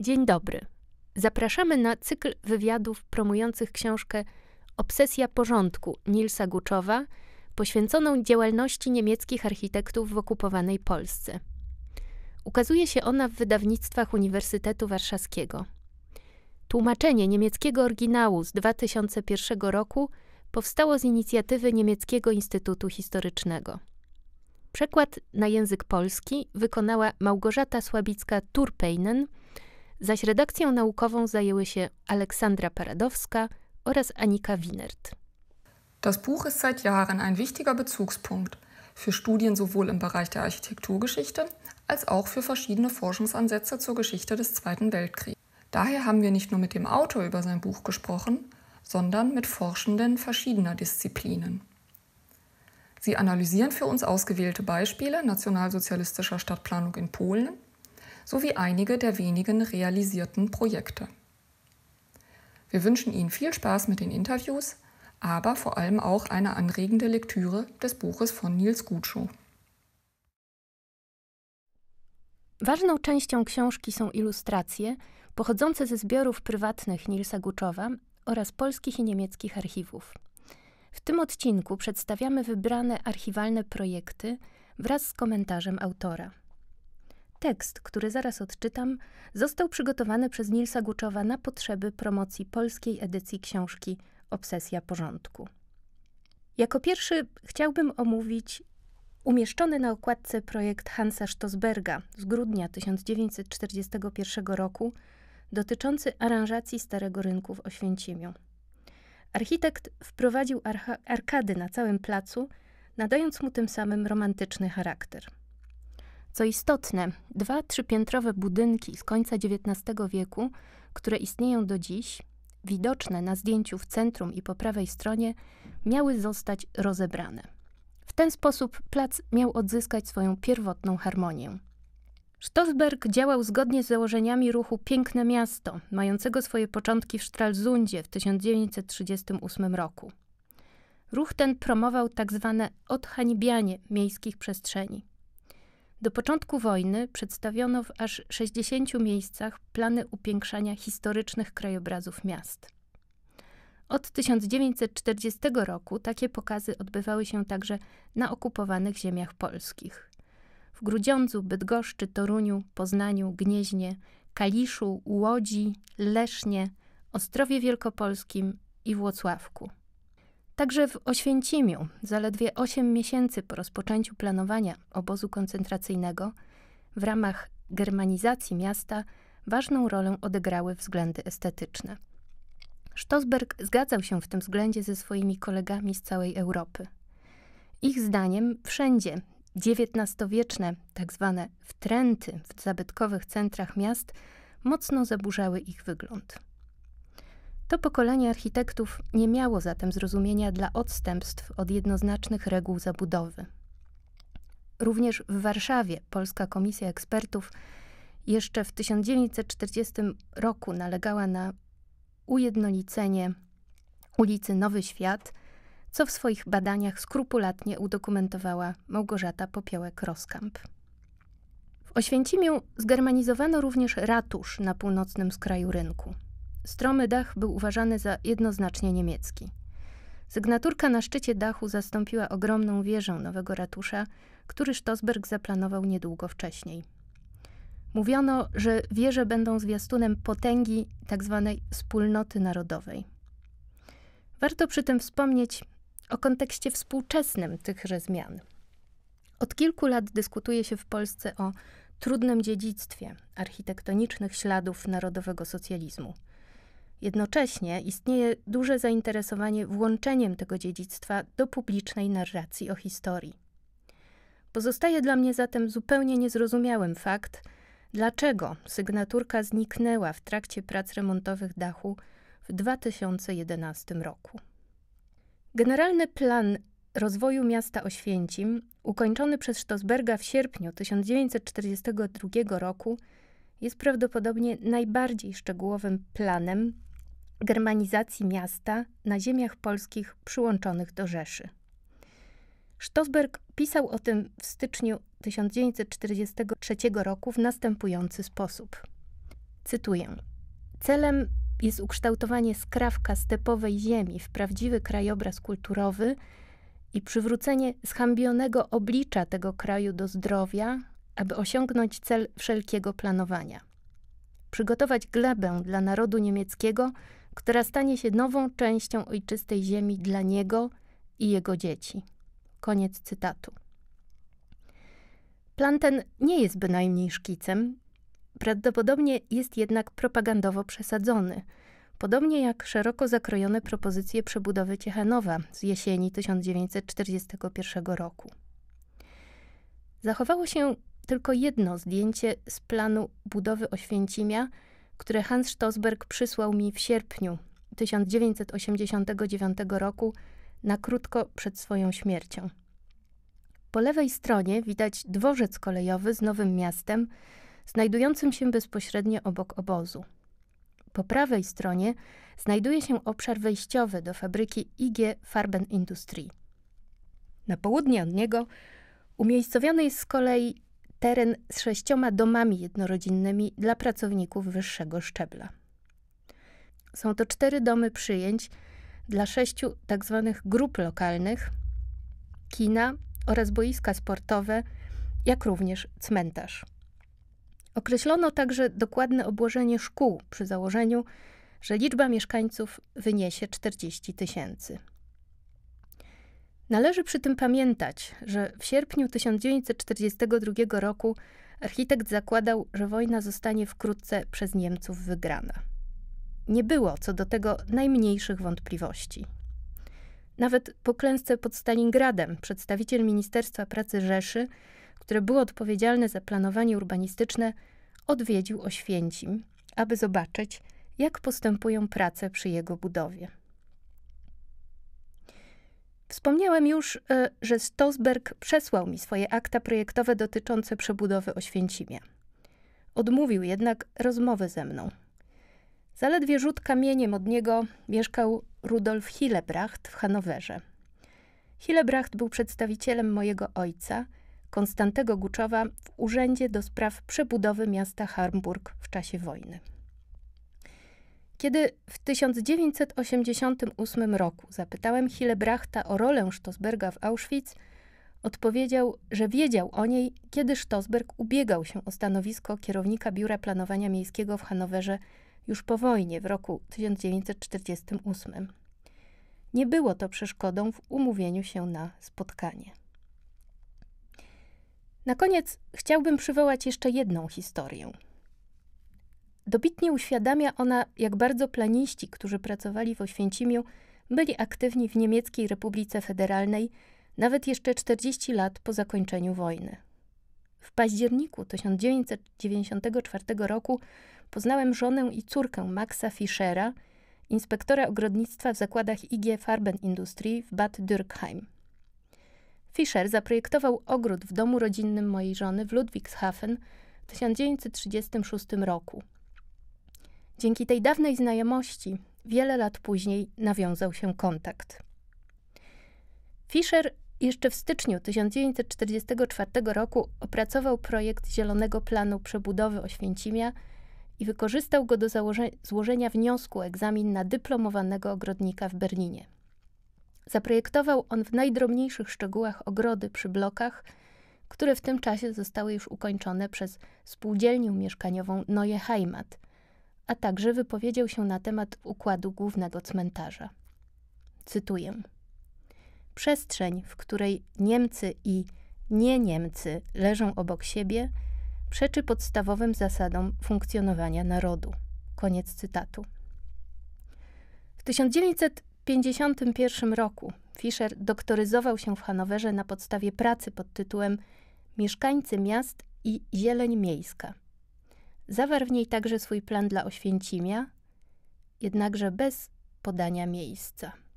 Dzień dobry. Zapraszamy na cykl wywiadów promujących książkę Obsesja porządku Nilsa Guczowa, poświęconą działalności niemieckich architektów w okupowanej Polsce. Ukazuje się ona w wydawnictwach Uniwersytetu Warszawskiego. Tłumaczenie niemieckiego oryginału z 2001 roku powstało z inicjatywy Niemieckiego Instytutu Historycznego. Przekład na język polski wykonała Małgorzata Słabicka-Turpeinen – zaś redakcją naukową zajęły się Aleksandra Paradowska oraz Anika Wienert. Das Buch ist seit Jahren ein wichtiger Bezugspunkt für Studien sowohl im Bereich der Architekturgeschichte als auch für verschiedene Forschungsansätze zur Geschichte des Zweiten Weltkriegs. Daher haben wir nicht nur mit dem Autor über sein Buch gesprochen, sondern mit Forschenden verschiedener Disziplinen. Sie analysieren für uns ausgewählte Beispiele nationalsozialistischer Stadtplanung in Polen sowie einige der wenigen realisierten Projekte. Wir wünschen Ihnen viel Spaß mit den Interviews, aber vor allem auch eine anregende Lektüre des Buches von Nils Gutschow. Ważną częścią książki są ilustracje pochodzące ze zbiorów prywatnych Nilsa Guczowa oraz polskich i niemieckich archiwów. W tym odcinku przedstawiamy wybrane archiwalne projekty wraz z komentarzem autora. Tekst, który zaraz odczytam, został przygotowany przez Nilsa Guczowa na potrzeby promocji polskiej edycji książki Obsesja porządku. Jako pierwszy chciałbym omówić umieszczony na okładce projekt Hansa Stosberga z grudnia 1941 roku dotyczący aranżacji Starego Rynku w Oświęcimiu. Architekt wprowadził arkady na całym placu, nadając mu tym samym romantyczny charakter – co istotne, dwa trzypiętrowe budynki z końca XIX wieku, które istnieją do dziś, widoczne na zdjęciu w centrum i po prawej stronie, miały zostać rozebrane. W ten sposób plac miał odzyskać swoją pierwotną harmonię. Stolberg działał zgodnie z założeniami ruchu Piękne Miasto, mającego swoje początki w Stralsundzie w 1938 roku. Ruch ten promował tzw. Tak odhanibianie miejskich przestrzeni. Do początku wojny przedstawiono w aż 60 miejscach plany upiększania historycznych krajobrazów miast. Od 1940 roku takie pokazy odbywały się także na okupowanych ziemiach polskich. W Grudziądzu, Bydgoszczy, Toruniu, Poznaniu, Gnieźnie, Kaliszu, Łodzi, Lesznie, Ostrowie Wielkopolskim i Włocławku. Także w Oświęcimiu, zaledwie 8 miesięcy po rozpoczęciu planowania obozu koncentracyjnego, w ramach germanizacji miasta ważną rolę odegrały względy estetyczne. Stosberg zgadzał się w tym względzie ze swoimi kolegami z całej Europy. Ich zdaniem wszędzie XIX-wieczne, tak zwane wtręty w zabytkowych centrach miast, mocno zaburzały ich wygląd. To pokolenie architektów nie miało zatem zrozumienia dla odstępstw od jednoznacznych reguł zabudowy. Również w Warszawie Polska Komisja Ekspertów jeszcze w 1940 roku nalegała na ujednolicenie ulicy Nowy Świat, co w swoich badaniach skrupulatnie udokumentowała Małgorzata Popiołek-Roskamp. W Oświęcimiu zgermanizowano również ratusz na północnym skraju rynku. Stromy dach był uważany za jednoznacznie niemiecki. Sygnaturka na szczycie dachu zastąpiła ogromną wieżę nowego ratusza, który Sztosberg zaplanował niedługo wcześniej. Mówiono, że wieże będą zwiastunem potęgi tzw. Tak wspólnoty narodowej. Warto przy tym wspomnieć o kontekście współczesnym tychże zmian. Od kilku lat dyskutuje się w Polsce o trudnym dziedzictwie architektonicznych śladów narodowego socjalizmu – Jednocześnie istnieje duże zainteresowanie włączeniem tego dziedzictwa do publicznej narracji o historii. Pozostaje dla mnie zatem zupełnie niezrozumiałym fakt, dlaczego sygnaturka zniknęła w trakcie prac remontowych dachu w 2011 roku. Generalny plan rozwoju miasta Oświęcim, ukończony przez Sztosberga w sierpniu 1942 roku, jest prawdopodobnie najbardziej szczegółowym planem, germanizacji miasta na ziemiach polskich przyłączonych do Rzeszy. Sztosberg pisał o tym w styczniu 1943 roku w następujący sposób. Cytuję: Celem jest ukształtowanie skrawka stepowej ziemi w prawdziwy krajobraz kulturowy i przywrócenie zhambionego oblicza tego kraju do zdrowia, aby osiągnąć cel wszelkiego planowania. Przygotować glebę dla narodu niemieckiego która stanie się nową częścią ojczystej ziemi dla niego i jego dzieci. Koniec cytatu. Plan ten nie jest bynajmniej szkicem, prawdopodobnie jest jednak propagandowo przesadzony, podobnie jak szeroko zakrojone propozycje przebudowy Ciechanowa z jesieni 1941 roku. Zachowało się tylko jedno zdjęcie z planu budowy Oświęcimia – które Hans Stosberg przysłał mi w sierpniu 1989 roku, na krótko przed swoją śmiercią. Po lewej stronie widać dworzec kolejowy z Nowym Miastem, znajdującym się bezpośrednio obok obozu. Po prawej stronie znajduje się obszar wejściowy do fabryki IG Farben Industrie. Na południe od niego umiejscowiony jest z kolei teren z sześcioma domami jednorodzinnymi dla pracowników wyższego szczebla. Są to cztery domy przyjęć dla sześciu tzw. Tak grup lokalnych, kina oraz boiska sportowe, jak również cmentarz. Określono także dokładne obłożenie szkół przy założeniu, że liczba mieszkańców wyniesie 40 tysięcy. Należy przy tym pamiętać, że w sierpniu 1942 roku architekt zakładał, że wojna zostanie wkrótce przez Niemców wygrana. Nie było co do tego najmniejszych wątpliwości. Nawet po klęsce pod Stalingradem przedstawiciel Ministerstwa Pracy Rzeszy, które było odpowiedzialne za planowanie urbanistyczne, odwiedził Oświęcim, aby zobaczyć, jak postępują prace przy jego budowie. Wspomniałem już, e, że Stosberg przesłał mi swoje akta projektowe dotyczące przebudowy Oświęcimia. Odmówił jednak rozmowy ze mną. Zaledwie rzut kamieniem od niego mieszkał Rudolf Hillebracht w Hanowerze. Hillebracht był przedstawicielem mojego ojca, Konstantego Guczowa, w Urzędzie do Spraw Przebudowy Miasta Harmburg w czasie wojny. Kiedy w 1988 roku zapytałem Hillebrachta o rolę Stosberga w Auschwitz, odpowiedział, że wiedział o niej, kiedy Stosberg ubiegał się o stanowisko kierownika Biura Planowania Miejskiego w Hanowerze już po wojnie w roku 1948. Nie było to przeszkodą w umówieniu się na spotkanie. Na koniec chciałbym przywołać jeszcze jedną historię, Dobitnie uświadamia ona, jak bardzo planiści, którzy pracowali w Oświęcimiu, byli aktywni w Niemieckiej Republice Federalnej nawet jeszcze 40 lat po zakończeniu wojny. W październiku 1994 roku poznałem żonę i córkę Maxa Fischera, inspektora ogrodnictwa w zakładach IG Farbenindustrie w Bad Dürkheim. Fischer zaprojektował ogród w domu rodzinnym mojej żony w Ludwigshafen w 1936 roku. Dzięki tej dawnej znajomości wiele lat później nawiązał się kontakt. Fischer jeszcze w styczniu 1944 roku opracował projekt Zielonego Planu Przebudowy Oświęcimia i wykorzystał go do złożenia wniosku o egzamin na dyplomowanego ogrodnika w Berlinie. Zaprojektował on w najdrobniejszych szczegółach ogrody przy blokach, które w tym czasie zostały już ukończone przez spółdzielnię mieszkaniową Neue Heimat – a także wypowiedział się na temat układu głównego cmentarza. Cytuję: Przestrzeń, w której Niemcy i nie Niemcy leżą obok siebie, przeczy podstawowym zasadom funkcjonowania narodu. Koniec cytatu. W 1951 roku Fischer doktoryzował się w Hanowerze na podstawie pracy pod tytułem Mieszkańcy miast i zieleń miejska – Zawarł w niej także swój plan dla Oświęcimia, jednakże bez podania miejsca.